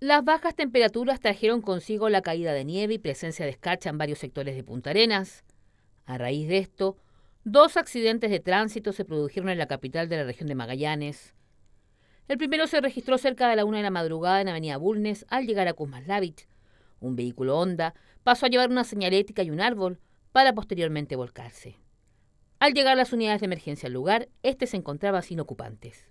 Las bajas temperaturas trajeron consigo la caída de nieve y presencia de escarcha en varios sectores de Punta Arenas. A raíz de esto, dos accidentes de tránsito se produjeron en la capital de la región de Magallanes. El primero se registró cerca de la una de la madrugada en Avenida Bulnes al llegar a Kuzmaslavich. Un vehículo Honda pasó a llevar una señalética y un árbol para posteriormente volcarse. Al llegar las unidades de emergencia al lugar, este se encontraba sin ocupantes.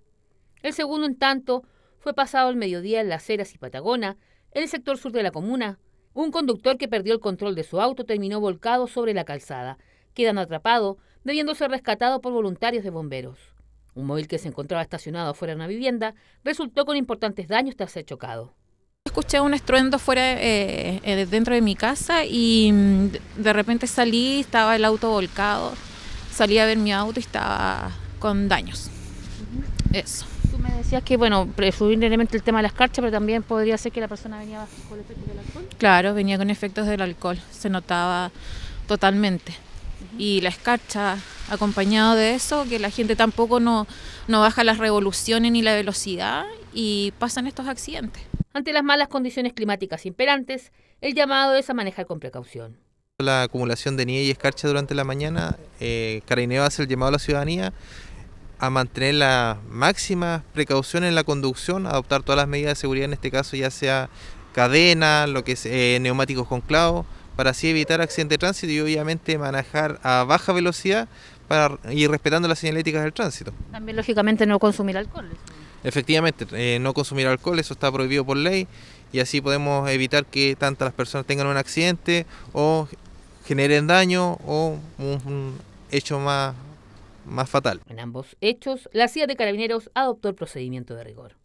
El segundo, en tanto, fue pasado el mediodía en Las Heras y Patagona, en el sector sur de la comuna. Un conductor que perdió el control de su auto terminó volcado sobre la calzada, quedando atrapado, debiendo ser rescatado por voluntarios de bomberos. Un móvil que se encontraba estacionado afuera de una vivienda resultó con importantes daños tras ser chocado escuché un estruendo fuera eh, eh, dentro de mi casa y mm, de repente salí, estaba el auto volcado, salí a ver mi auto y estaba con daños. Eso decías que, bueno, presumiblemente el tema de la escarcha, pero también podría ser que la persona venía con efectos del alcohol. Claro, venía con efectos del alcohol, se notaba totalmente. Y la escarcha, acompañado de eso, que la gente tampoco no, baja las revoluciones ni la velocidad y pasan estos accidentes. Ante las malas condiciones climáticas imperantes, el llamado es a manejar con precaución. La acumulación de nieve y escarcha durante la mañana, eh, hace el llamado a la ciudadanía a mantener la máxima precaución en la conducción, adoptar todas las medidas de seguridad, en este caso ya sea cadena, lo que es eh, neumáticos con clavos, para así evitar accidentes de tránsito y obviamente manejar a baja velocidad para ir respetando las señaléticas del tránsito. También lógicamente no consumir alcohol. Efectivamente, eh, no consumir alcohol, eso está prohibido por ley y así podemos evitar que tantas personas tengan un accidente o generen daño o un hecho más más fatal. En ambos hechos, la CIA de Carabineros adoptó el procedimiento de rigor.